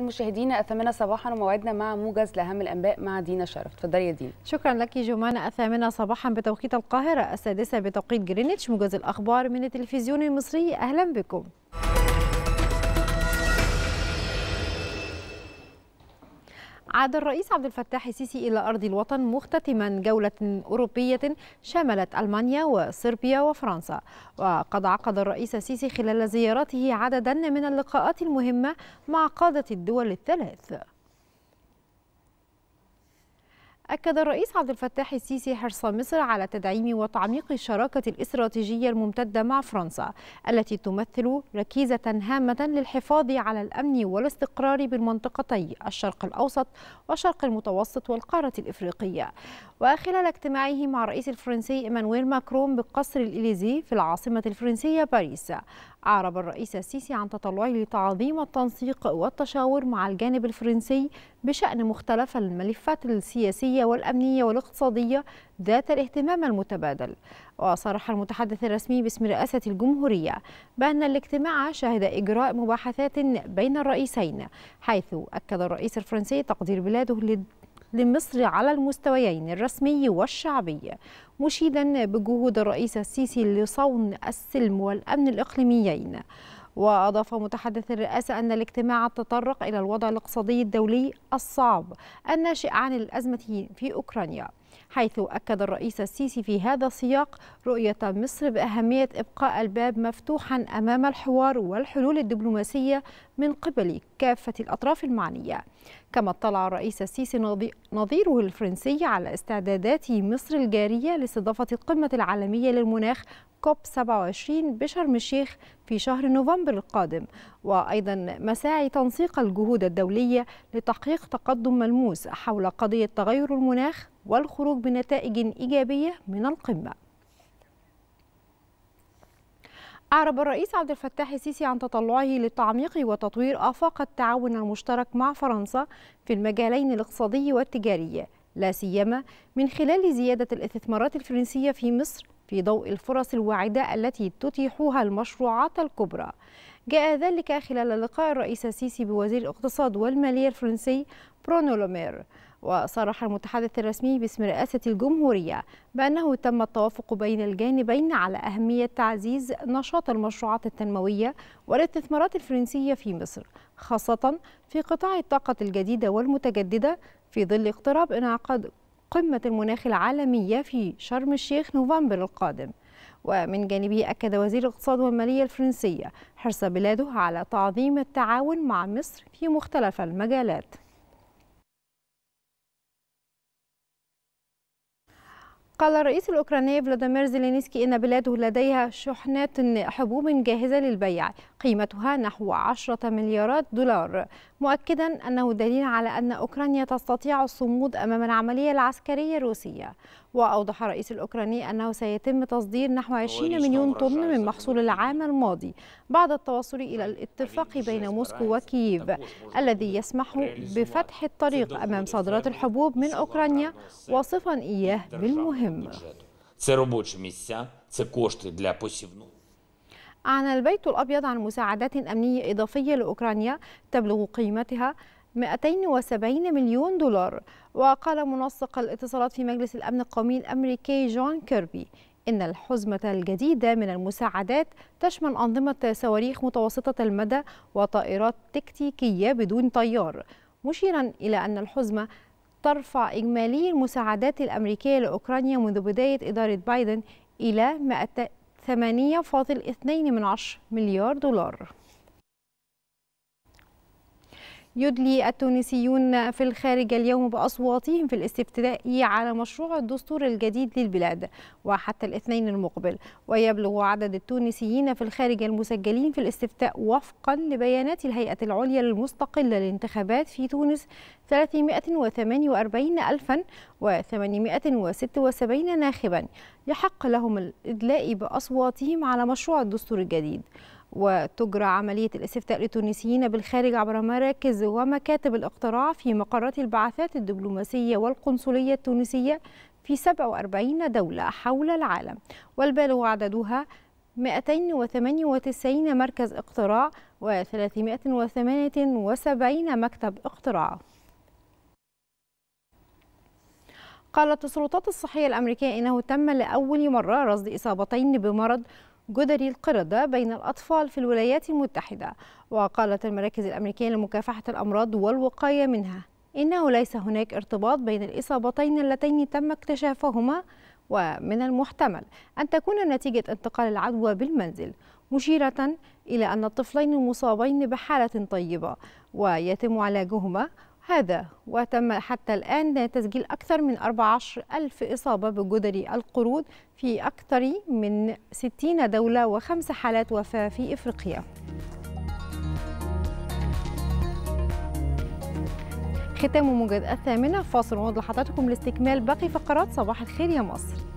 مشاهدينا الثامنة صباحا وموعدنا مع موجز لأهم الأنباء مع دينا شرف تفضلي يا دينا شكرا لك جمانة الثامنة صباحا بتوقيت القاهرة السادسة بتوقيت جرينتش موجز الأخبار من التلفزيون المصري أهلا بكم عاد الرئيس عبد الفتاح السيسي إلى أرض الوطن مختتما جولة أوروبية شملت ألمانيا وصربيا وفرنسا وقد عقد الرئيس السيسي خلال زيارته عددا من اللقاءات المهمة مع قادة الدول الثلاث أكد الرئيس عبد الفتاح السيسي حرص مصر على تدعيم وتعميق الشراكة الاستراتيجية الممتدة مع فرنسا التي تمثل ركيزة هامة للحفاظ على الأمن والاستقرار بالمنطقتي الشرق الأوسط والشرق المتوسط والقارة الإفريقية وخلال اجتماعه مع الرئيس الفرنسي إيمانويل ماكرون بقصر الإليزي في العاصمة الفرنسية باريس أعرب الرئيس السيسي عن تطلعه لتعظيم التنسيق والتشاور مع الجانب الفرنسي بشأن مختلف الملفات السياسية والأمنية والاقتصادية ذات الاهتمام المتبادل وصرح المتحدث الرسمي باسم رئاسة الجمهورية بأن الاجتماع شهد إجراء مباحثات بين الرئيسين حيث أكد الرئيس الفرنسي تقدير بلاده لمصر على المستويين الرسمي والشعبي مشيدا بجهود الرئيس السيسي لصون السلم والأمن الإقليميين وأضاف متحدث الرئاسة أن الاجتماع تطرق إلى الوضع الاقتصادي الدولي الصعب الناشئ عن الأزمة في أوكرانيا حيث أكد الرئيس السيسي في هذا السياق رؤية مصر بأهمية إبقاء الباب مفتوحا أمام الحوار والحلول الدبلوماسية من قبل كافة الأطراف المعنية كما اطلع الرئيس السيسي نظيره الفرنسي على استعدادات مصر الجارية لاستضافة القمة العالمية للمناخ كوب 27 بشرم الشيخ في شهر نوفمبر القادم وأيضا مساعي تنسيق الجهود الدولية لتحقيق تقدم ملموس حول قضية تغير المناخ والخروج بنتائج إيجابية من القمة أعرب الرئيس عبد الفتاح السيسي عن تطلعه للتعميق وتطوير آفاق التعاون المشترك مع فرنسا في المجالين الاقتصادي والتجاري لا سيما من خلال زيادة الاستثمارات الفرنسية في مصر في ضوء الفرص الواعدة التي تتيحها المشروعات الكبرى جاء ذلك خلال لقاء الرئيس السيسي بوزير الاقتصاد والمالية الفرنسي برونو لومير وصرح المتحدث الرسمي باسم رئاسة الجمهورية بأنه تم التوافق بين الجانبين على أهمية تعزيز نشاط المشروعات التنموية والاستثمارات الفرنسية في مصر خاصة في قطاع الطاقة الجديدة والمتجددة في ظل اقتراب انعقاد قمة المناخ العالمية في شرم الشيخ نوفمبر القادم ومن جانبه أكد وزير الاقتصاد والمالية الفرنسية حرص بلاده على تعظيم التعاون مع مصر في مختلف المجالات قال الرئيس الأوكراني فلاديمير زيلينسكي إن بلاده لديها شحنات حبوب جاهزة للبيع قيمتها نحو 10 مليارات دولار مؤكدا أنه دليل على أن أوكرانيا تستطيع الصمود أمام العملية العسكرية الروسية وأوضح الرئيس الأوكراني أنه سيتم تصدير نحو 20 مليون طن من محصول العام الماضي بعد التوصل إلى الاتفاق بين موسكو وكييف الذي يسمح بفتح الطريق أمام صادرات الحبوب من أوكرانيا وصفا إياه بالمهم. أعلن البيت الأبيض عن مساعدات أمنية إضافية لأوكرانيا تبلغ قيمتها 270 مليون دولار وقال منسق الاتصالات في مجلس الأمن القومي الأمريكي جون كيربي إن الحزمة الجديدة من المساعدات تشمل أنظمة صواريخ متوسطة المدى وطائرات تكتيكية بدون طيار مشيرا إلى أن الحزمة ترفع إجمالي المساعدات الأمريكية لأوكرانيا منذ بداية إدارة بايدن إلى 8.2 مليار دولار يدلي التونسيون في الخارج اليوم بأصواتهم في الاستفتاء على مشروع الدستور الجديد للبلاد وحتى الاثنين المقبل ويبلغ عدد التونسيين في الخارج المسجلين في الاستفتاء وفقا لبيانات الهيئة العليا المستقلة للانتخابات في تونس 348876 ناخبا يحق لهم الإدلاء بأصواتهم على مشروع الدستور الجديد وتجرى عملية الاستفتاء للتونسيين بالخارج عبر مراكز ومكاتب الاقتراع في مقرات البعثات الدبلوماسية والقنصلية التونسية في 47 دولة حول العالم والبالغ عددها 298 مركز اقتراع و378 مكتب اقتراع قالت السلطات الصحية الأمريكية إنه تم لأول مرة رصد إصابتين بمرض جدري القردة بين الأطفال في الولايات المتحدة وقالت المراكز الأمريكية لمكافحة الأمراض والوقاية منها إنه ليس هناك ارتباط بين الإصابتين اللتين تم اكتشافهما ومن المحتمل أن تكون نتيجة انتقال العدوى بالمنزل مشيرة إلى أن الطفلين مصابين بحالة طيبة ويتم علاجهما هذا وتم حتى الآن تسجيل أكثر من 14 ألف إصابة بجدري القرود في أكثر من 60 دولة وخمس حالات وفاة في إفريقيا ختام موجز الثامنة فاصل ونعود لحضراتكم لاستكمال باقي فقرات صباح الخير يا مصر